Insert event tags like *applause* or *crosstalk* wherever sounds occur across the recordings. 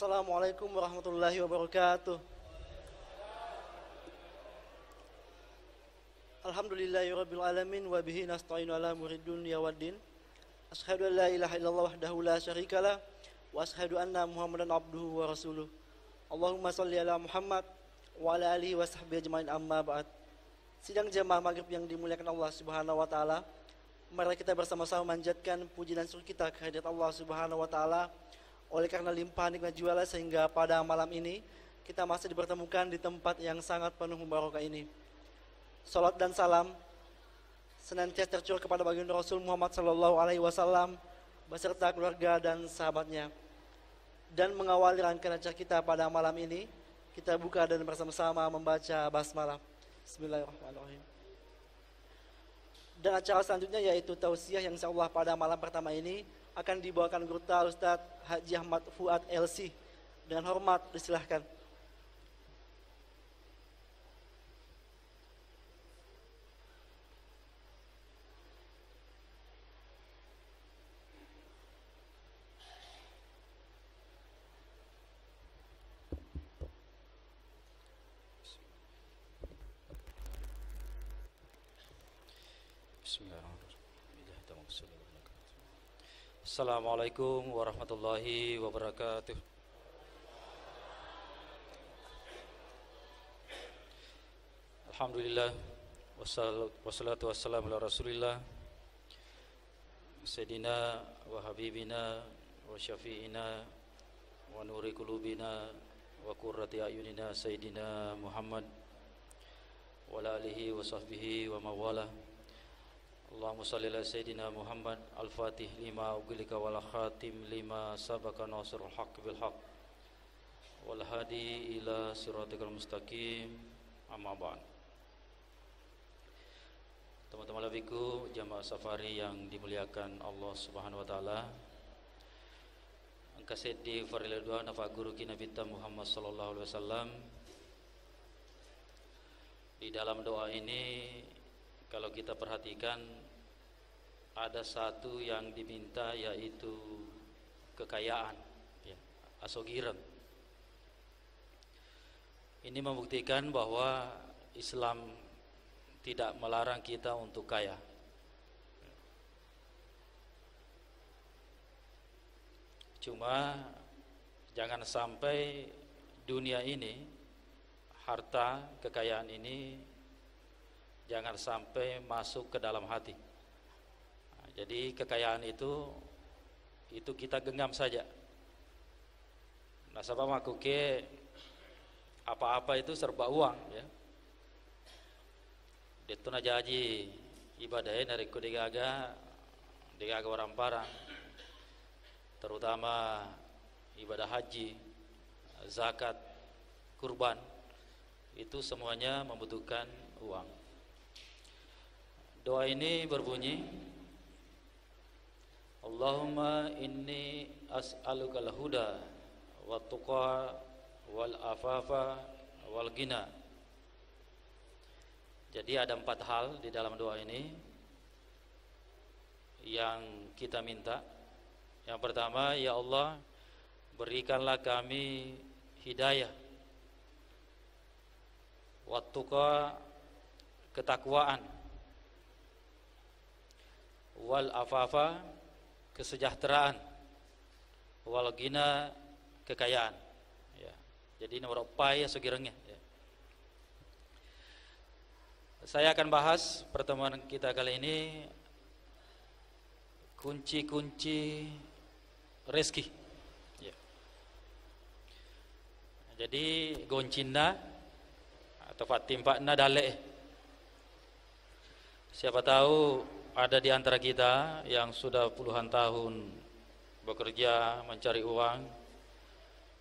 Assalamualaikum warahmatullahi wabarakatuh. Alhamdulillahirabbil alamin wa bihi nasta'inu ala murid dunya waddin. Asyhadu an la ilaha illallah wahdahu la syarikalah wa asyhadu anna Muhammadan abduhu wa rasuluh. Allahumma shalli ala Muhammad wa ala alihi wa sahbihi ajmain amma ba'd. Sidang jemaah maghrib yang dimuliakan Allah Subhanahu wa taala. Mari kita bersama-sama manjatkan puji dan syukur kita kehadirat Allah Subhanahu wa taala oleh karena limpahan nikmat jualah sehingga pada malam ini kita masih dipertemukan di tempat yang sangat penuh barokah ini. Salat dan salam senantiasa tercurah kepada baginda Rasul Muhammad Sallallahu Alaihi Wasallam beserta keluarga dan sahabatnya. Dan mengawali rangkaian acara kita pada malam ini, kita buka dan bersama-sama membaca basmalah. Bismillahirrahmanirrahim. Dan acara selanjutnya yaitu tausiah yang insyaallah pada malam pertama ini akan dibawakan Gurta Ustadz Haji Ahmad Fuad LC. Dengan hormat disilahkan. Assalamualaikum warahmatullahi wabarakatuh. Alhamdulillah wassalatu wassalamu ala Rasulillah Sayyidina wa habibina wa syafi'ina wa nuri qulubina wa qurrati ayunina Sayyidina Muhammad wa ala alihi wa sahbihi wa mawalah اللهم صل Teman-teman labiku jamaah safari yang dimuliakan Allah Subhanahu wa taala. Angka seddi farilal dua nafa guru kita Muhammad sallallahu alaihi wasallam. Di dalam doa ini kalau kita perhatikan ada satu yang diminta yaitu kekayaan ya, asogiran. Ini membuktikan bahwa Islam tidak melarang kita untuk kaya. Cuma jangan sampai dunia ini harta kekayaan ini jangan sampai masuk ke dalam hati nah, jadi kekayaan itu itu kita genggam saja Nah nasabah makuke apa-apa itu serba uang ya naja haji ibadahnya dari kudigaga digaga orang parang terutama ibadah haji zakat kurban itu semuanya membutuhkan uang Doa ini berbunyi Allahumma inni as'alukal huda wa tuqa wal afafa wal gina Jadi ada empat hal di dalam doa ini yang kita minta Yang pertama ya Allah berikanlah kami hidayah Wa tuqa ketakwaan wal afafa kesejahteraan wal gina kekayaan ya jadi ini upaya paya segirengnya ya. saya akan bahas pertemuan kita kali ini kunci-kunci rezeki ya. jadi goncinda atau fatimpa na dalek siapa tahu ada di antara kita yang sudah puluhan tahun bekerja mencari uang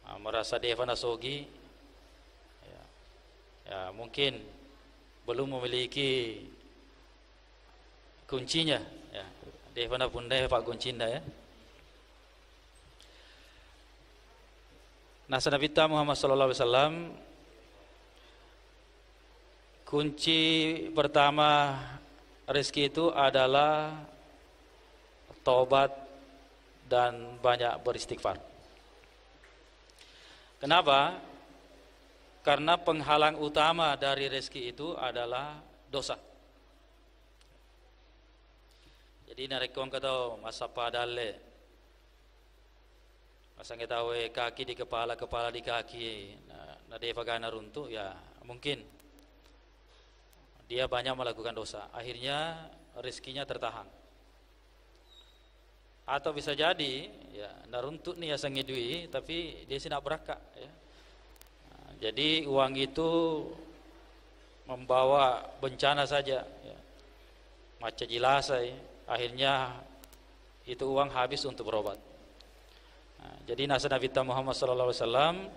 ah, merasa devana sogi ya, ya mungkin belum memiliki kuncinya ya devana pundai pak kuncinda ya Nah, Nabi Muhammad sallallahu alaihi wasallam kunci pertama Rizki itu adalah taubat dan banyak beristighfar. Kenapa? Karena penghalang utama dari rezeki itu adalah dosa. Jadi kong kata oh, masa padale. Masa kita eh, kaki di kepala, kepala di kaki. Nah, gana nah, runtuh ya mungkin dia banyak melakukan dosa akhirnya rezekinya tertahan atau bisa jadi ya ndak nih ya sangidui tapi dia sinak beraka ya nah, jadi uang itu membawa bencana saja ya. macet jelas ya. akhirnya itu uang habis untuk berobat nah, jadi nasihat Nabi Muhammad SAW,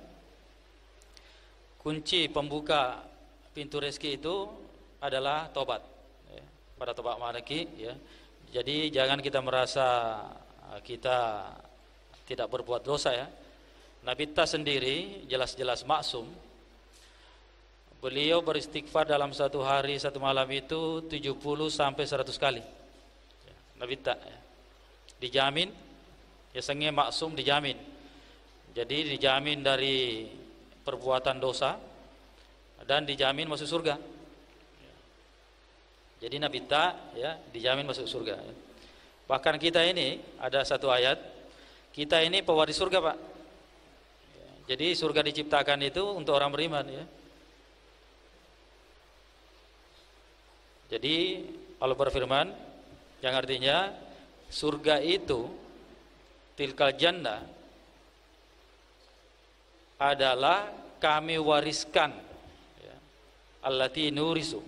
kunci pembuka pintu rezeki itu adalah tobat ya, pada tobat maliki ya. Jadi jangan kita merasa eh, kita tidak berbuat dosa ya. Nabi Ta sendiri jelas-jelas maksum. Beliau beristighfar dalam satu hari satu malam itu 70 sampai 100 kali. Ya, Nabi Ta ya. dijamin ya sengi maksum dijamin. Jadi dijamin dari perbuatan dosa dan dijamin masuk surga. Jadi Nabi Ta ya dijamin masuk surga. Ya. Bahkan kita ini ada satu ayat kita ini pewaris surga pak. Jadi surga diciptakan itu untuk orang beriman ya. Jadi Allah berfirman yang artinya surga itu tilkal jannah adalah kami wariskan ya, allati nurisu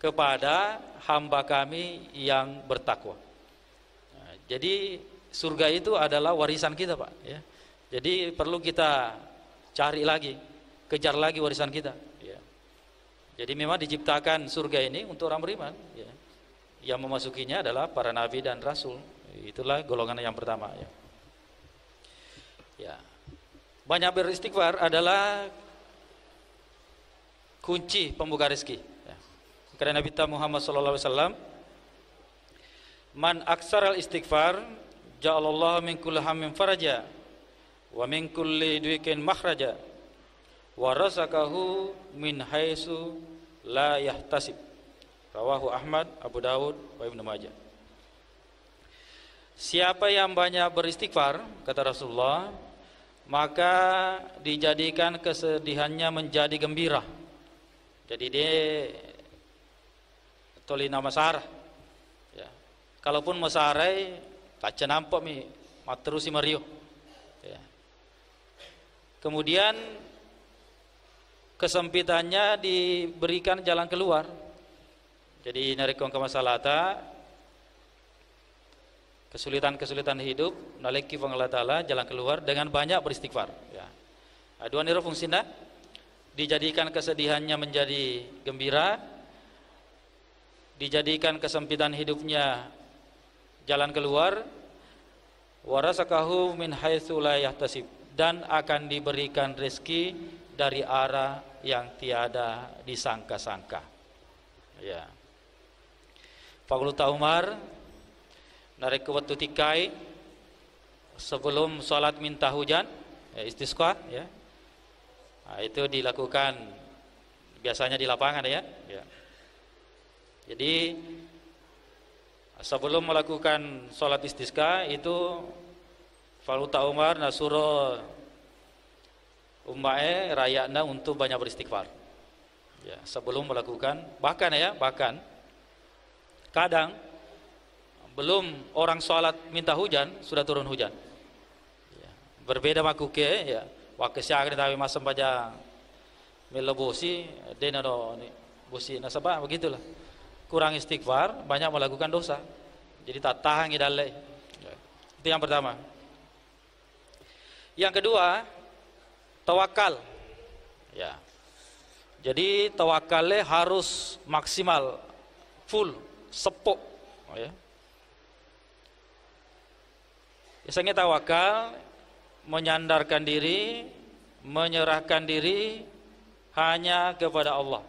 kepada hamba kami yang bertakwa. Nah, jadi surga itu adalah warisan kita, Pak, ya. Jadi perlu kita cari lagi, kejar lagi warisan kita, ya. Jadi memang diciptakan surga ini untuk orang beriman, ya. Yang memasukinya adalah para nabi dan rasul. Itulah golongan yang pertama, ya. Ya. Banyak beristighfar adalah kunci pembuka rezeki kepada Nabi kita Muhammad sallallahu alaihi wasallam Man aksar al istighfar ja'alallahu min kulli hammin faraja wa min kulli dhiqin makhraja wa razaqahu min haitsu la yahtasib rawahu Ahmad Abu Dawud wa Ibnu Majah Siapa yang banyak beristighfar kata Rasulullah maka dijadikan kesedihannya menjadi gembira jadi dia tolina sarah ya. kalaupun masarai kaca nampok mi materusi si mario ya. kemudian kesempitannya diberikan jalan keluar jadi narikong ke masalata kesulitan-kesulitan hidup naleki Allah taala jalan keluar dengan banyak beristighfar ya. Aduan fungsinya dijadikan kesedihannya menjadi gembira dijadikan kesempitan hidupnya jalan keluar warasakahu min haitsu la yahtasib dan akan diberikan rezeki dari arah yang tiada disangka-sangka. Ya. Fakulta Umar narik ke waktu tikai sebelum sholat minta hujan ya, istisqa ya. Nah, itu dilakukan biasanya di lapangan ya. ya. Jadi sebelum melakukan sholat istisqa itu Faluta Umar Nasuro Ummae rayakna untuk banyak beristighfar ya, sebelum melakukan bahkan ya bahkan kadang belum orang sholat minta hujan sudah turun hujan ya, berbeda makuke ya waktu syakri tawi masam baja melebosi dena do busi nasabah begitulah kurang istighfar, banyak melakukan dosa. Jadi tak tahan idalai. Itu yang pertama. Yang kedua, tawakal. Ya. Jadi tawakalnya harus maksimal, full, sepuk. Oh, ya. Biasanya tawakal menyandarkan diri, menyerahkan diri hanya kepada Allah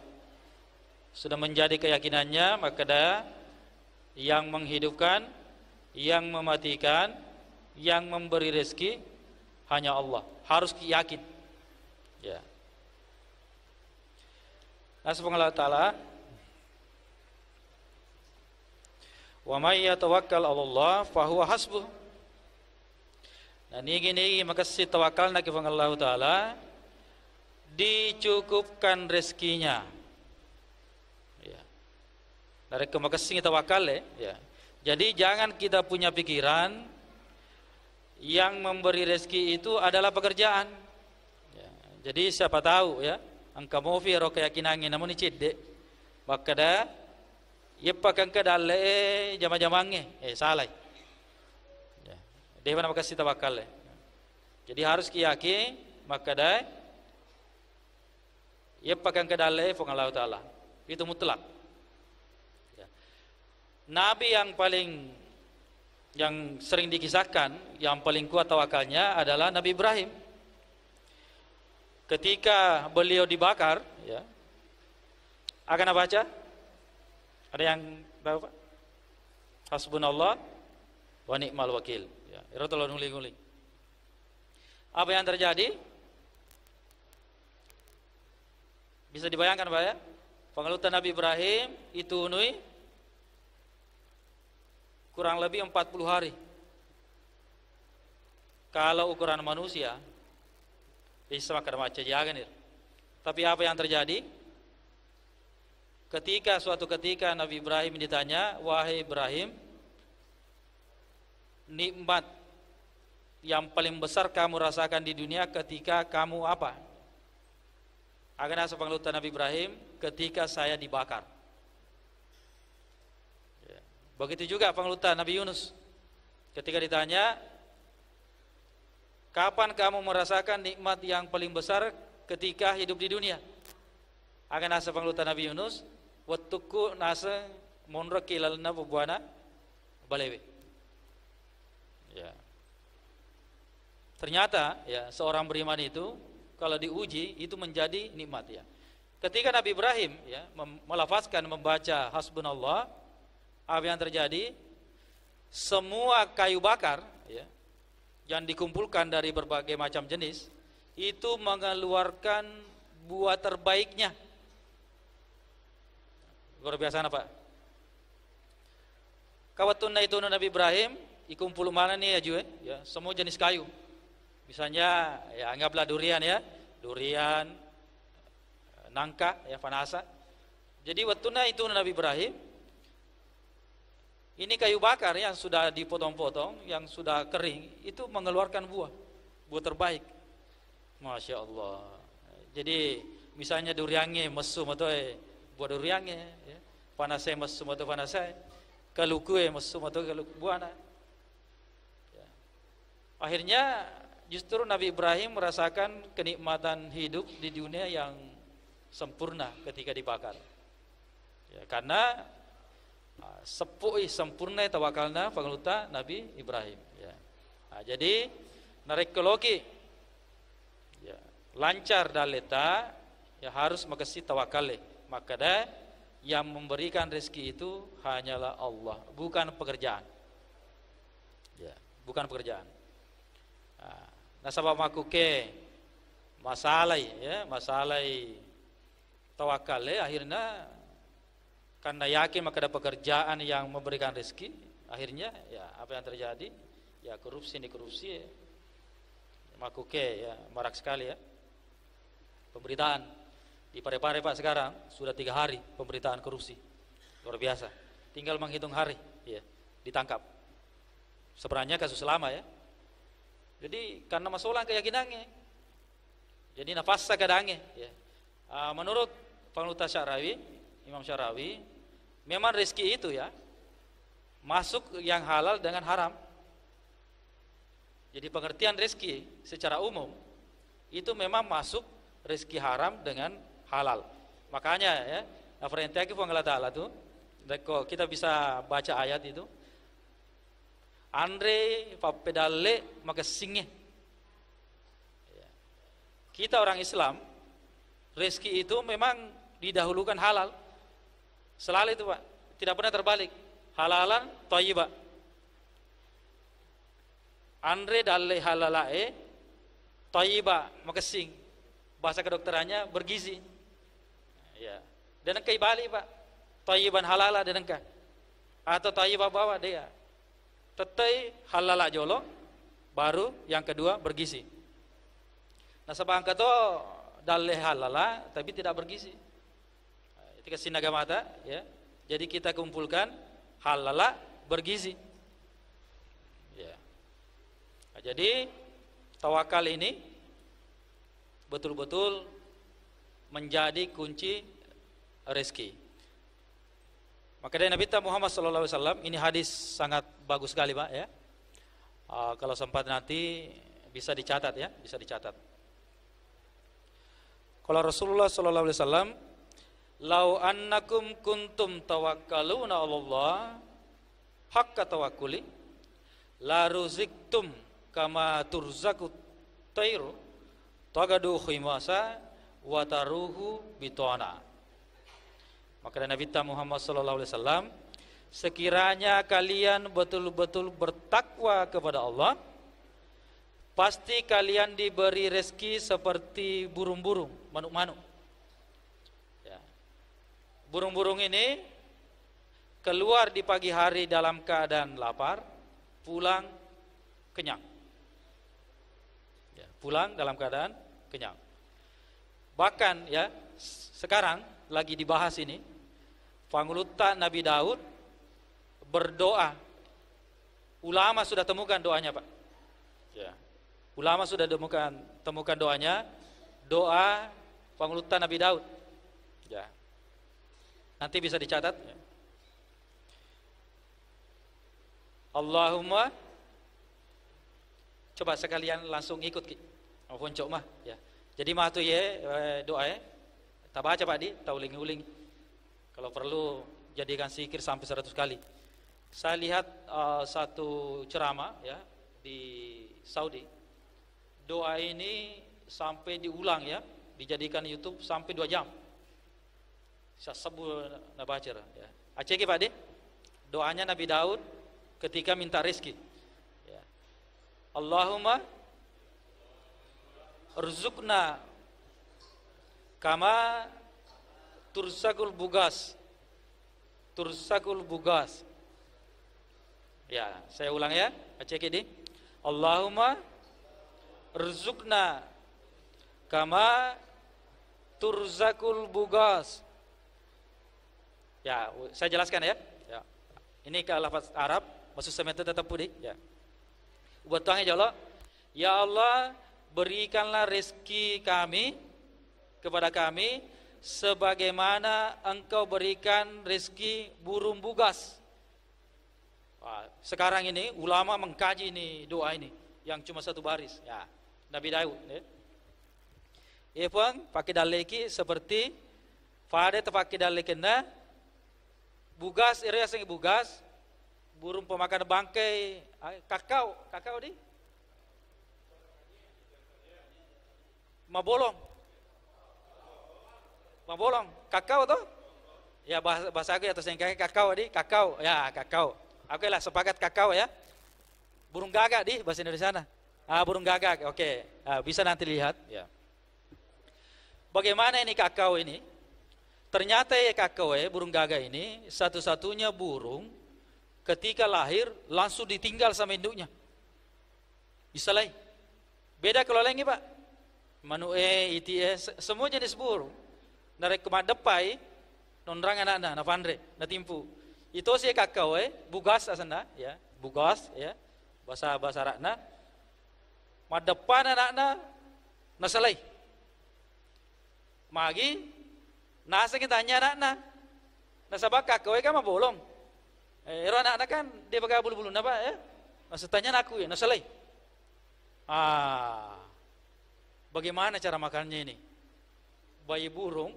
sudah menjadi keyakinannya maka ada yang menghidupkan yang mematikan yang memberi rezeki hanya Allah harus yakin ya nah subhanallah taala wa may yatawakkal Allah fa huwa hasbuh ini nah, gini maka si tawakal nak Allah taala dicukupkan rezekinya dari kemakasih kita wakal ya. ya. Jadi jangan kita punya pikiran yang memberi rezeki itu adalah pekerjaan. Ya. Jadi siapa tahu ya, angka mofi ro keyakinannya namun cedde. Bakada pakan ke dalle jama-jamange eh salah. Ya. Dewa nama kasih tawakal. Ya. Jadi harus kiyaki makada pakan ke dalle fung Allah taala. Itu mutlak. Nabi yang paling yang sering dikisahkan, yang paling kuat tawakalnya adalah Nabi Ibrahim. Ketika beliau dibakar, ya. Akan apa aja? Ada yang tahu Pak? Hasbunallah wa ni'mal wakil. Ya, Apa yang terjadi? Bisa dibayangkan Pak ya? Pengelutan Nabi Ibrahim itu nui kurang lebih 40 hari. Kalau ukuran manusia Isra kermaca jaganir. Tapi apa yang terjadi? Ketika suatu ketika Nabi Ibrahim ditanya, "Wahai Ibrahim, nikmat yang paling besar kamu rasakan di dunia ketika kamu apa?" Akan asa Nabi Ibrahim ketika saya dibakar. Begitu juga pengelutan Nabi Yunus. Ketika ditanya, kapan kamu merasakan nikmat yang paling besar ketika hidup di dunia? Akan nasa pengelutan Nabi Yunus, wetuku nasa monraki lalna bubuana balewe. Ya. Ternyata ya seorang beriman itu kalau diuji itu menjadi nikmat ya. Ketika Nabi Ibrahim ya melafazkan membaca hasbunallah apa yang terjadi? Semua kayu bakar ya, yang dikumpulkan dari berbagai macam jenis itu mengeluarkan buah terbaiknya. Luar biasa apa? Kawatun itu Nabi Ibrahim ikumpul mana nih ya Jue eh? Ya, semua jenis kayu. Misalnya ya anggaplah durian ya, durian, nangka ya panasa. Jadi waktu itu Nabi Ibrahim ini kayu bakar yang sudah dipotong-potong, yang sudah kering, itu mengeluarkan buah, buah terbaik. Masya Allah. Jadi misalnya duriannya mesum atau eh, buah duriannya, ya. panasnya mesum atau kalau kue mesum atau kaluk buana. Ya. Akhirnya justru Nabi Ibrahim merasakan kenikmatan hidup di dunia yang sempurna ketika dibakar. Ya, karena sepuh ah, sempurna tawakalna pangaluta Nabi Ibrahim ya. Nah, jadi narekologi ya, lancar daleta ya harus mengesi tawakale maka yang memberikan rezeki itu hanyalah Allah bukan pekerjaan ya bukan pekerjaan nah sebab aku ke masalah ya masalah tawakale akhirnya karena yakin maka ada pekerjaan yang memberikan rezeki akhirnya ya apa yang terjadi ya korupsi ini korupsi ya, makuke ya marak sekali ya pemberitaan di pare-pare pak sekarang sudah tiga hari pemberitaan korupsi luar biasa tinggal menghitung hari ya ditangkap sebenarnya kasus lama ya jadi karena masalah keyakinannya jadi nafasnya kadangnya ya ah, menurut Fakultas Syarawi Imam Syarawi Memang rezeki itu ya masuk yang halal dengan haram. Jadi pengertian rezeki secara umum itu memang masuk rezeki haram dengan halal. Makanya ya, Afrentaki Allah Ta'ala tuh, kita bisa baca ayat itu. Andre papedale maka singe. Ya. Kita orang Islam, rezeki itu memang didahulukan halal. Selalu itu Pak, tidak pernah terbalik. Halalan thayyibah. Andre dalle halalae thayyibah, makasing. Bahasa kedokterannya bergizi. Ya. Dan kai balik Pak. toyiban halala dan ke Atau thayyibah bawa dia. teteh halala jolo baru yang kedua bergizi. Nah sebangka itu dalle halala tapi tidak bergizi ketika sinaga mata ya jadi kita kumpulkan halala bergizi ya nah, jadi tawakal ini betul-betul menjadi kunci rezeki maka dari Nabi Muhammad SAW ini hadis sangat bagus sekali pak ya uh, kalau sempat nanti bisa dicatat ya bisa dicatat kalau Rasulullah SAW Lau annakum kuntum tawakkaluna Allah hakka tawakkuli la ruziktum kama turzaku tairu tagadu khimasa wa taruhu bitona. Maka Nabi Muhammad sallallahu alaihi wasallam sekiranya kalian betul-betul bertakwa kepada Allah pasti kalian diberi rezeki seperti burung-burung, manuk-manuk burung-burung ini keluar di pagi hari dalam keadaan lapar, pulang kenyang. Ya, pulang dalam keadaan kenyang. Bahkan ya sekarang lagi dibahas ini Pangluta Nabi Daud berdoa. Ulama sudah temukan doanya, Pak. Ya. Ulama sudah temukan temukan doanya, doa Pangluta Nabi Daud. Ya. Nanti bisa dicatat. Allahumma coba sekalian langsung ikut oh, Afwan cok mah ya. Jadi mah tu ye eh, doa ya. Tak baca Pak Di, tak uling-uling. Kalau perlu jadikan sikir sampai 100 kali. Saya lihat uh, satu ceramah ya di Saudi. Doa ini sampai diulang ya, dijadikan YouTube sampai 2 jam saya sebut ya. Aceh Pak De. Doanya Nabi Daud ketika minta rezeki. Ya. Allahumma ruzukna kama tursakul bugas tursakul bugas ya saya ulang ya Aceh ini Allahumma ruzukna kama turzakul bugas Ya, saya jelaskan ya. ya. Ini ke lafaz Arab, maksud itu tetap putih. Ya. Buat tuangnya ya Allah, ya Allah berikanlah rezeki kami kepada kami sebagaimana engkau berikan rezeki burung bugas. Sekarang ini ulama mengkaji ini doa ini yang cuma satu baris. Ya, Nabi Daud. Ya. Ipang iya, pakai daleki seperti fade terpakai dalekena bugas area sing bugas burung pemakan bangkai kakao kakao di mabolong mabolong kakao toh ya bahasa bahasa aku ya terus yang kakao di kakao ya kakao oke lah sepakat kakao ya burung gagak di bahasa Indonesia nah ah, burung gagak oke okay. Ah, bisa nanti lihat ya bagaimana ini kakao ini Ternyata ya EKKW, burung gagak ini, satu-satunya burung ketika lahir langsung ditinggal sama induknya. Bisa lain. Beda kalau lain Pak. Manue, ITS, e, semua jenis burung. Narek kemadepai, nondrang anak-anak, na pandre, na timpu. Itu si EKKW, bugas asana, ya, bugas, ya, bahasa bahasa rakna. Madepan anak-anak, nasalai. Magi, Nah, saya tanya anak-anak. Nah, sebab kakak kan mah bolong. Eh, ero anak-anak kan dia pakai bulu-bulu napa eh? ya? Eh? Nah, saya tanya anakku ya, nah selai. Ah. Bagaimana cara makannya ini? Bayi burung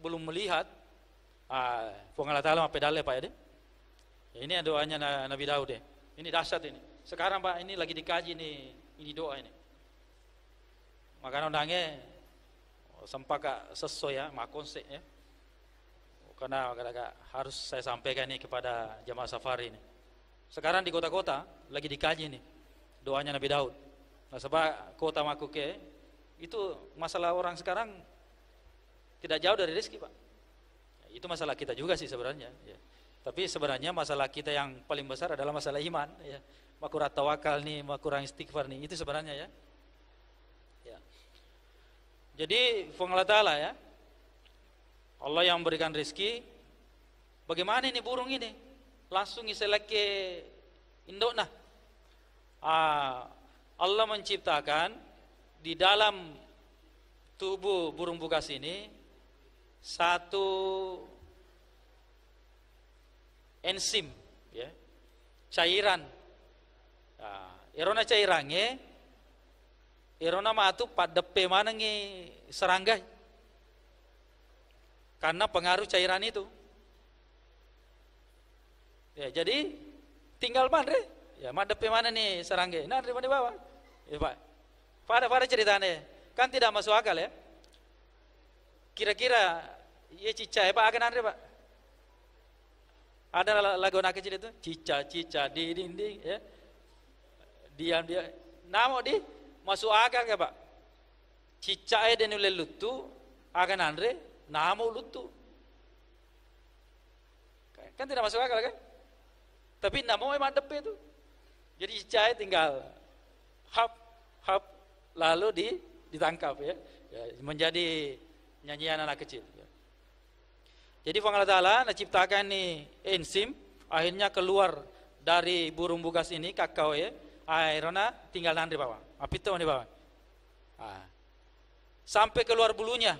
belum melihat ah, pengalah taala mah pedale Pak ya de? Ya, ini doanya Nabi Daud deh. Ya. Ini dahsyat ini. Sekarang Pak ini lagi dikaji ini ini doa ini. Makan undangnya eh? sempaka sesuai ya makonse ya karena agak-agak harus saya sampaikan ini kepada jamaah safari ini sekarang di kota-kota lagi dikaji nih doanya Nabi Daud nah sebab kota Makuke itu masalah orang sekarang tidak jauh dari rezeki pak ya, itu masalah kita juga sih sebenarnya ya. tapi sebenarnya masalah kita yang paling besar adalah masalah iman ya Makurat tawakal nih makurang istighfar nih itu sebenarnya ya jadi Allah Ta'ala ya Allah yang memberikan rezeki Bagaimana ini burung ini Langsung diselek ke induk nah ah, Allah menciptakan Di dalam tubuh burung bukas ini Satu Enzim ya, Cairan Erona ah, Irona cairannya Irona pe mana manengi serangga. Karena pengaruh cairan itu. Ya, jadi tinggal mana Ya, madepe mana nih serangga? Nah, di bawah. Ya, Pak. Pada pada ceritanya kan tidak masuk akal ya. Kira-kira ya cica, ya Pak akan nanti Pak. Ada lagu anak kecil itu, cica cica di dinding ya. Diam dia. Namo di masuk akal gak pak cicak dan nilai lutu akan andre nama lutu kan tidak masuk akal kan tapi nama memang ada itu jadi cicak tinggal hap hap lalu di ditangkap ya, ya menjadi nyanyian anak kecil ya. jadi Allah Ta'ala menciptakan ini enzim akhirnya keluar dari burung bugas ini kakao ya airona tinggal nanti bawah Apitone bawaan. Ah. Sampai keluar bulunya.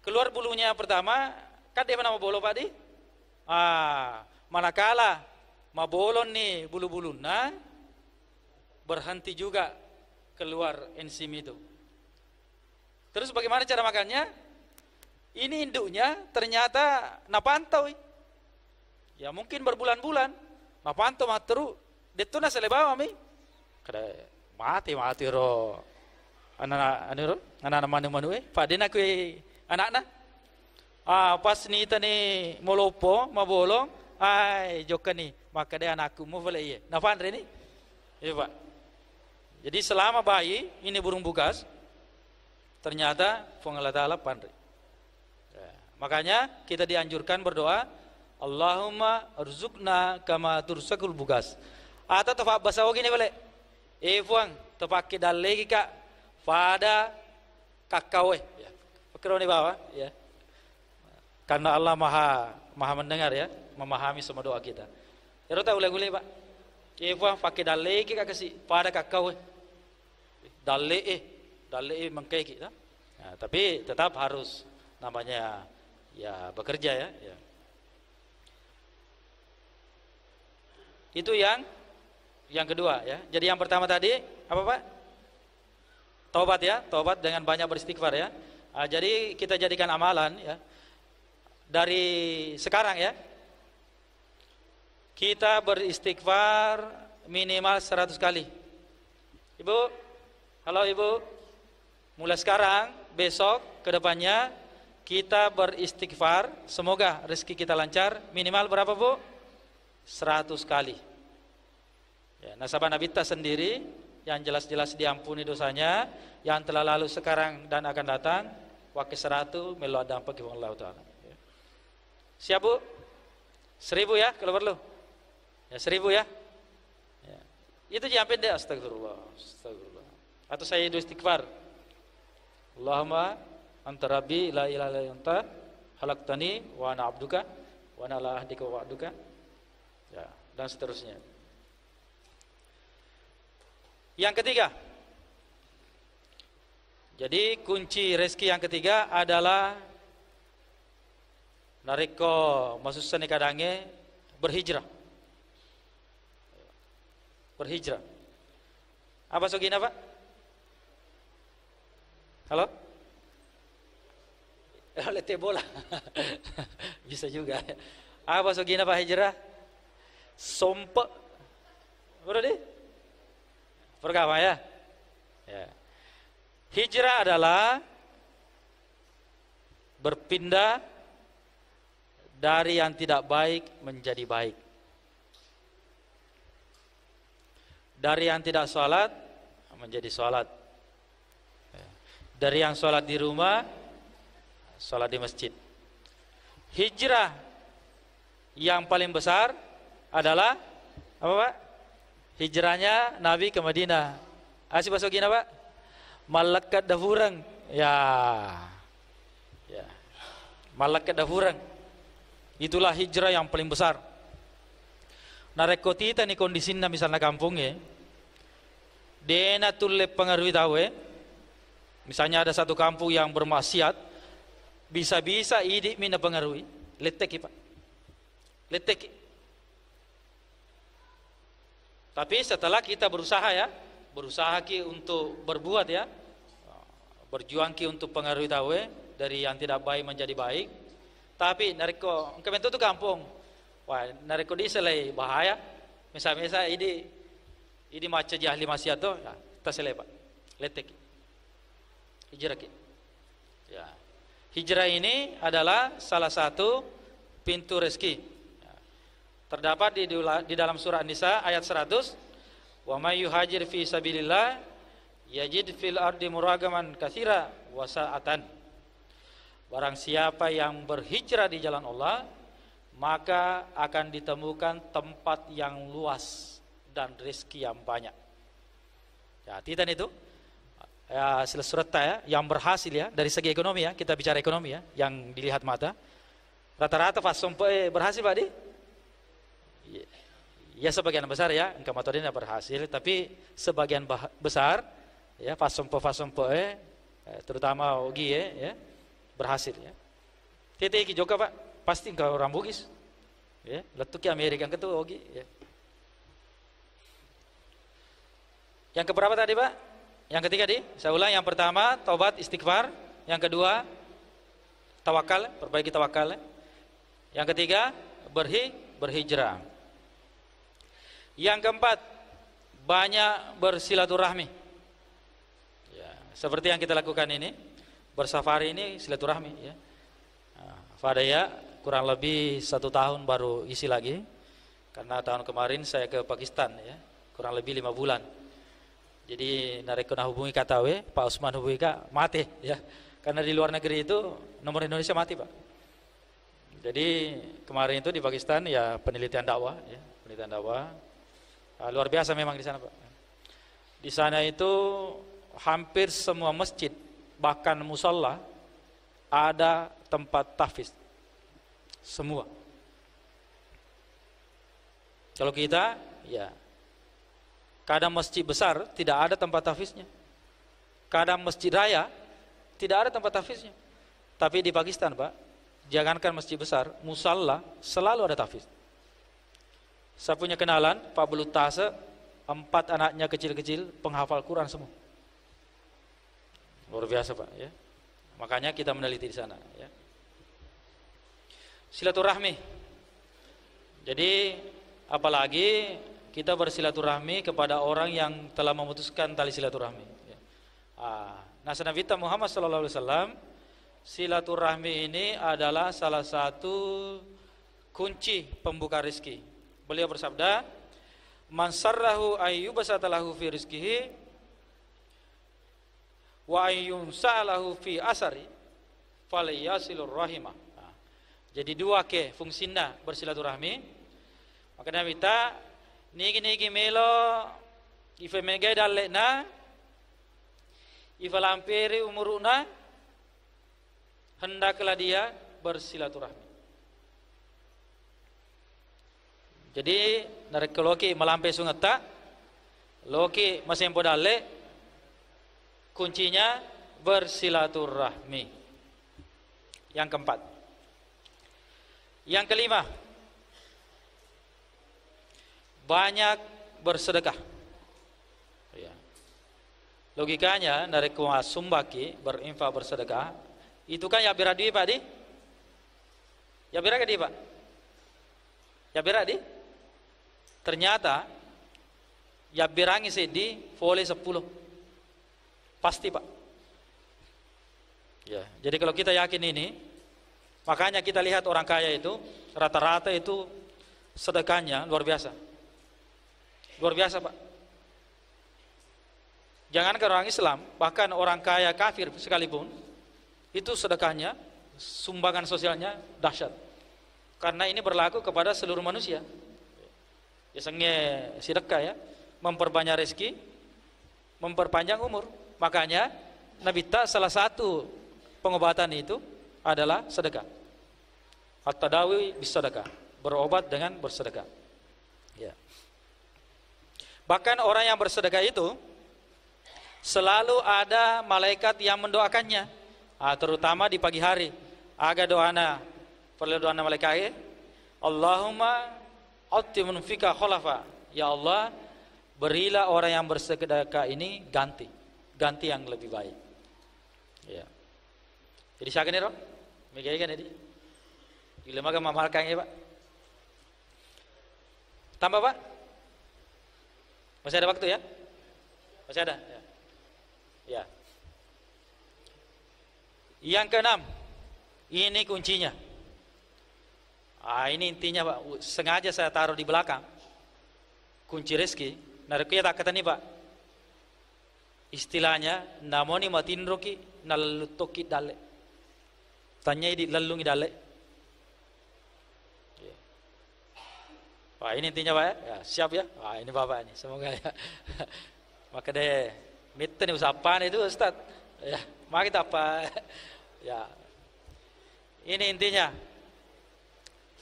Keluar bulunya pertama, kan dia mana bolo padi? Ah, manakala mabolon nih bulu bulu nah berhenti juga keluar enzim itu. Terus bagaimana cara makannya? Ini induknya ternyata napantau. Ya mungkin berbulan-bulan. Napantau tuh detuna selebawa mi mati mati ro anak anu ro anak manu manu eh fadina ku anak na ah pas ni tani molopo mabolong ai ni maka dia anakku mau vale ye iya. na pandre ni eva iya, jadi selama bayi ini burung bugas ternyata pengelola Allah pandre ya. makanya kita dianjurkan berdoa Allahumma arzuqna kama tursakul bugas atau ah, tafak basawo gini boleh evuang tepake dalle kak pada kakau eh ya pakro ni bawa ya karena Allah maha maha mendengar ya memahami semua doa kita ya rota ulang-ulang pak evuang pakai dalle ka kasi fada kakau eh dalle eh dalle eh mengkai kita nah, tapi tetap harus namanya ya bekerja ya, ya. itu yang yang kedua ya. Jadi yang pertama tadi apa Pak? Taubat ya, taubat dengan banyak beristighfar ya. Nah, jadi kita jadikan amalan ya. Dari sekarang ya. Kita beristighfar minimal 100 kali. Ibu, halo Ibu. Mulai sekarang, besok, kedepannya kita beristighfar, semoga rezeki kita lancar, minimal berapa Bu? 100 kali. Ya, nasabah Ta sendiri yang jelas-jelas diampuni dosanya, yang telah lalu sekarang dan akan datang, wakil seratu melu adang pegawai Allah Taala. Ya. Siap bu? Seribu ya kalau perlu. Ya seribu ya. ya. Itu jangan deh astagfirullah, astagfirullah. Atau saya itu istighfar. Allahumma antarabi la ilaha illa anta halaktani wa ana abduka wa ana la ahdika wa Ya, dan seterusnya. Yang ketiga, jadi kunci rezeki yang ketiga adalah nariko maksudnya kadangnya berhijrah. Berhijrah. Apa sugina Pak? Halo? *laughs* Lete bola. *laughs* Bisa juga. Apa sugina Pak hijrah? Sompe. Berarti? Pergama ya? ya. Hijrah adalah berpindah dari yang tidak baik menjadi baik. Dari yang tidak sholat menjadi sholat. Ya. Dari yang sholat di rumah, sholat di masjid. Hijrah yang paling besar adalah apa Pak? hijrahnya Nabi ke Madinah. bahasa gini Pak? Malakat dahurang. Ya. Ya. Malakat dahurang. Itulah hijrah yang paling besar. Nah kita ni kondisi ni misalnya kampung ya. Dena tulle pengaruhi tahu ya. Misalnya ada satu kampung yang bermaksiat, bisa-bisa idik mina pengaruhi, letek ya, Pak. Letek tapi setelah kita berusaha ya, berusaha ki untuk berbuat ya, berjuang ki untuk pengaruhi tahu dari yang tidak baik menjadi baik. Tapi nariko, kemarin itu kampung, wah nariko di selai bahaya. Misalnya ini ini macet jahli masih tuh, ya, kita selai pak, letek, hijrah ki. Ya. Hijrah ini adalah salah satu pintu rezeki Terdapat di, di dalam surah nisa ayat 100, "Wa may yuhajir fi sabilillah yajid fil ardi muragaman katsira wasa'atan Barang siapa yang berhijrah di jalan Allah, maka akan ditemukan tempat yang luas dan rezeki yang banyak. Ya, titan itu ya, ya, yang berhasil ya dari segi ekonomi ya, kita bicara ekonomi ya, yang dilihat mata. Rata-rata pas sampai eh, berhasil Pak Di, ya sebagian besar ya engkau motor ini berhasil tapi sebagian besar ya fasompo fasompo eh, terutama ogi ya, ya berhasil ya titik juga pak pasti engkau orang bugis ya letuk Amerika itu ogi ya yang keberapa tadi pak yang ketiga di saya ulang yang pertama taubat istighfar yang kedua tawakal perbaiki tawakal ya. yang ketiga berhi berhijrah yang keempat, banyak bersilaturahmi. Ya, seperti yang kita lakukan ini, bersafari ini silaturahmi. Ya. Nah, Fadaya kurang lebih satu tahun baru isi lagi, karena tahun kemarin saya ke Pakistan, ya, kurang lebih lima bulan. Jadi narekona hubungi katawe, Pak Usman hubungi kak, mati ya. Karena di luar negeri itu nomor Indonesia mati Pak. Jadi kemarin itu di Pakistan ya penelitian dakwah ya, penelitian dakwah Ah, luar biasa memang di sana Pak. Di sana itu hampir semua masjid bahkan musola ada tempat tahfiz. Semua. Kalau kita ya kadang masjid besar tidak ada tempat tahfiznya. Kadang masjid raya tidak ada tempat tahfiznya. Tapi di Pakistan, Pak, jangankan masjid besar, musalla selalu ada tahfiz. Saya punya kenalan, Pak Belutase, empat anaknya kecil-kecil, penghafal Quran semua. Luar biasa Pak ya. Makanya kita meneliti di sana ya. Silaturahmi. Jadi apalagi kita bersilaturahmi kepada orang yang telah memutuskan tali silaturahmi. Ya. Ah, nah, Nabi Muhammad Sallallahu Alaihi Wasallam silaturahmi ini adalah salah satu kunci pembuka rizki. Beliau bersabda, "Man sarrahu ayyubasatalahu fi rizqihi wa ayyun sa'alahu fi asari falyasilur rahimah." Nah, jadi dua ke fungsinya bersilaturahmi. Maka nabi ta niki niki melo ife megai dalekna ife lampiri umuruna hendaklah dia bersilaturahmi. jadi narka loki malampe sungeta loki masem podale kuncinya bersilaturahmi yang keempat yang kelima banyak bersedekah ya. logikanya dari kuah sumbaki berinfak bersedekah itu kan ya biradui pak di ya biradui pak ya biradui Ternyata ya sih di volley 10. Pasti, Pak. Ya, jadi kalau kita yakin ini, makanya kita lihat orang kaya itu rata-rata itu sedekahnya luar biasa. Luar biasa, Pak. Jangan ke orang Islam, bahkan orang kaya kafir sekalipun, itu sedekahnya, sumbangan sosialnya dahsyat. Karena ini berlaku kepada seluruh manusia. Isengnya sedekah ya, memperbanyak rezeki, memperpanjang umur. Makanya Nabi Ta salah satu pengobatan itu adalah sedekah. At-tadawi sedekah, berobat dengan bersedekah. Ya. Bahkan orang yang bersedekah itu selalu ada malaikat yang mendoakannya, ah, terutama di pagi hari. Aga doana, perlu doana malaikat. Allahumma Otimun fika khulafa. Ya Allah, berilah orang yang bersedekah ini ganti, ganti yang lebih baik. Ya. Jadi saya kira, mikir kan ini. Gila maka mamalkan ya, Pak. Tambah, Pak? Masih ada waktu ya? Masih ada? Ya. ya. Yang keenam, ini kuncinya. Ah ini intinya Pak, sengaja saya taruh di belakang. Kunci rezeki. Narkuya tak kata nih Pak. Istilahnya namoni matin roki nalutoki dale. Tanya di lalungi dale. pak ya. ini intinya Pak ya, ya siap ya. Wah ini Bapak ini semoga ya. *laughs* Maka deh mitte nih usapan itu Ustaz. Ya, mari kita apa? *laughs* ya. Ini intinya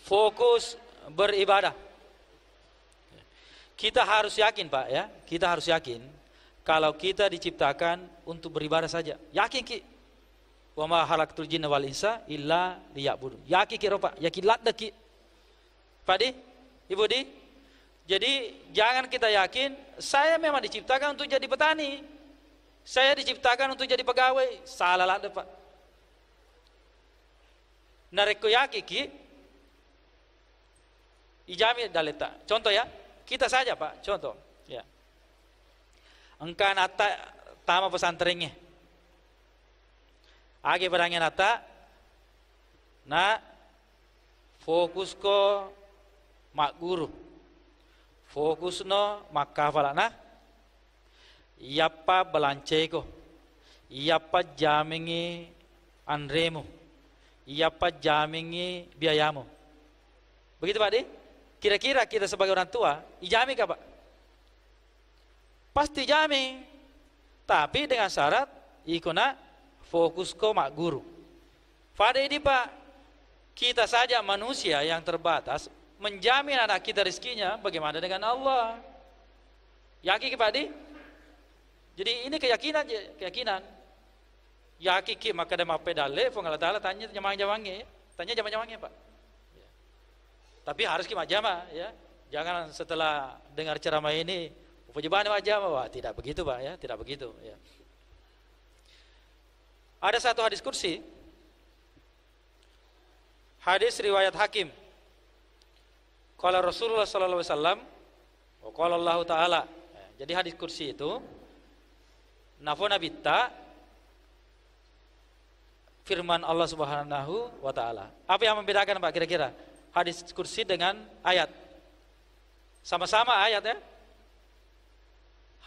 fokus beribadah. Kita harus yakin, Pak, ya. Kita harus yakin kalau kita diciptakan untuk beribadah saja. Yakin ki. Wa ma halaktul jinna wal insa illa liya'budun. Yakin ki, Pak. Yakin lat ki. Pak Di, Ibu Di. Jadi jangan kita yakin saya memang diciptakan untuk jadi petani. Saya diciptakan untuk jadi pegawai. Salah lah, Pak. Nareko yakin ki ijami dalita. Contoh ya, kita saja Pak, contoh. Ya. Engkau nata tama pesantrennya. Age barangnya nata, na fokus ko mak guru. Fokus no mak kafalah na. Iapa belanceko, iapa Yappa jamingi anremu. iapa jamingi biayamu. Begitu Pak Di? Kira-kira kita sebagai orang tua, dijamin kah Pak? Pasti jami. Tapi dengan syarat ikuna fokus ke mak guru. Pada ini Pak, kita saja manusia yang terbatas menjamin anak kita rezekinya bagaimana dengan Allah? Yakin Pak Di? Jadi ini keyakinan keyakinan. Yakin ki maka ada mape dale, tanya jamangi jamangi, tanya jamangi jamangi Pak. Tapi harus ke majama ya. Jangan setelah dengar ceramah ini penyebabnya majama, wah Tidak begitu, Pak ya, tidak begitu ya. Ada satu hadis kursi. Hadis riwayat Hakim. kalau Rasulullah sallallahu alaihi wasallam wa qala Allah taala. Ya, jadi hadis kursi itu nafona bitta firman Allah Subhanahu wa taala. Apa yang membedakan Pak kira-kira? hadis kursi dengan ayat. Sama-sama ayat ya.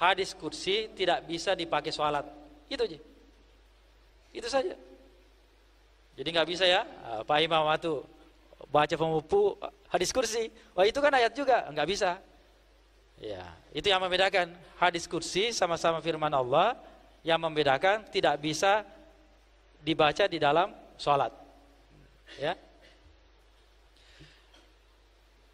Hadis kursi tidak bisa dipakai sholat. Itu aja. Itu saja. Jadi nggak bisa ya, Pak Imam Watu baca pemupu hadis kursi. Wah oh, itu kan ayat juga, nggak bisa. Ya, itu yang membedakan hadis kursi sama-sama firman Allah. Yang membedakan tidak bisa dibaca di dalam sholat. Ya,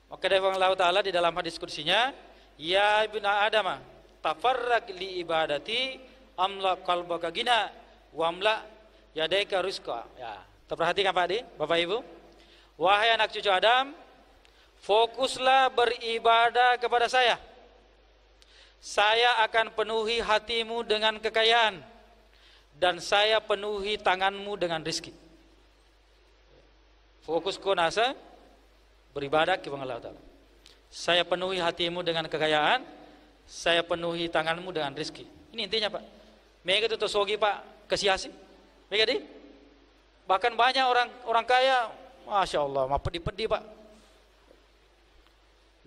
maka dari Allah Ta'ala di dalam hadis kursinya, Ya ibna Adama, tafarrak li ibadati amla kalbaka gina wamla yadaika rizqa. Ya, terperhatikan Pak Adi, Bapak Ibu. Wahai anak cucu Adam, fokuslah beribadah kepada saya. Saya akan penuhi hatimu dengan kekayaan dan saya penuhi tanganmu dengan rizki. Fokus nasa beribadah kepada Allah Ta'ala. Saya penuhi hatimu dengan kekayaan, saya penuhi tanganmu dengan rizki. Ini intinya Pak. Mega itu sogi Pak, kesiasi. Mega di? Bahkan banyak orang orang kaya, Masya Allah, mah pedi pedi Pak.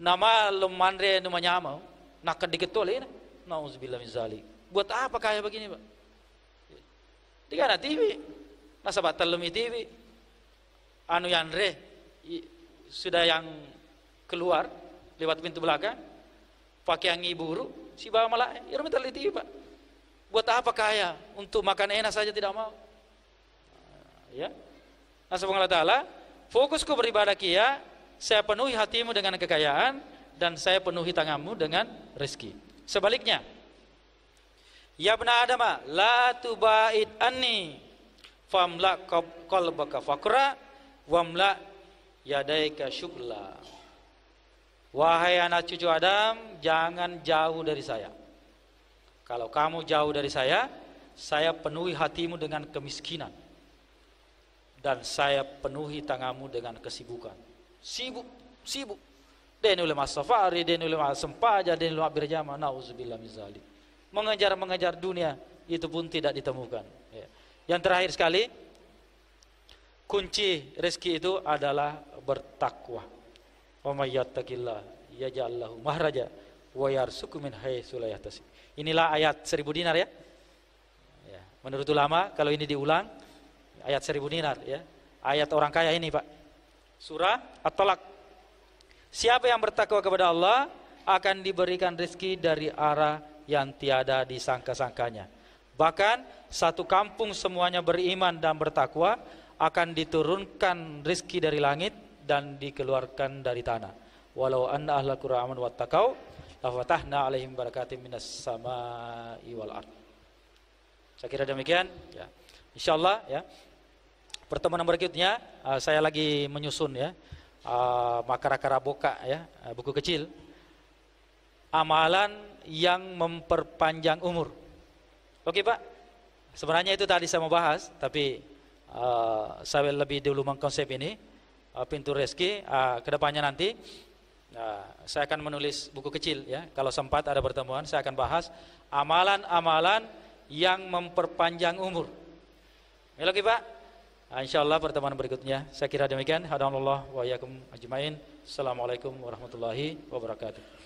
Nama lemandre namanya mau, nak dikit toleh, nauzubillah minzali. Buat apa kaya begini Pak? Di TV, masa batal lemi TV, anu yandre, sudah yang keluar lewat pintu belakang pakai yang buru si bawa malah ya, teliti pak buat apa kaya untuk makan enak saja tidak mau ah, ya nah subhanallah taala fokusku beribadah kia saya penuhi hatimu dengan kekayaan dan saya penuhi tanganmu dengan rezeki sebaliknya ya benar ada ma la tu bait anni famla qalbaka fakra wamla yadaika syukla Wahai anak cucu Adam, jangan jauh dari saya. Kalau kamu jauh dari saya, saya penuhi hatimu dengan kemiskinan. Dan saya penuhi tanganmu dengan kesibukan. Sibuk, sibuk. Denu lemah safari, denu lemah sempaja, denu lemah birjama, nauzubillah mizalik. Mengejar-mengejar dunia, itu pun tidak ditemukan. Ya. Yang terakhir sekali, kunci rezeki itu adalah bertakwa. Wa may yattaqillah yaj'al lahu mahraja wa yarzuqhu min haitsu Inilah ayat seribu dinar ya. ya. Menurut ulama kalau ini diulang ayat seribu dinar ya. Ayat orang kaya ini, Pak. Surah At-Talaq. Siapa yang bertakwa kepada Allah akan diberikan rezeki dari arah yang tiada disangka-sangkanya. Bahkan satu kampung semuanya beriman dan bertakwa, akan diturunkan rizki dari langit dan dikeluarkan dari tanah. Walau anna ahla qura wa wattaqau lafatahna alaihim barakatim minas sama'i wal ard. Saya kira demikian ya. Insyaallah ya. Pertemuan berikutnya uh, saya lagi menyusun ya. Uh, Makara boka ya, uh, buku kecil. Amalan yang memperpanjang umur. Oke, Pak. Sebenarnya itu tadi saya mau bahas, tapi Ah, saya lebih dulu mengkonsep ini uh, pintu rezeki uh, ah, kedepannya nanti uh, saya akan menulis buku kecil ya kalau sempat ada pertemuan saya akan bahas amalan-amalan yang memperpanjang umur. Elok ya, Pak. Insyaallah pertemuan berikutnya. Saya kira demikian. Hadanallah wa ajmain. Assalamualaikum warahmatullahi wabarakatuh.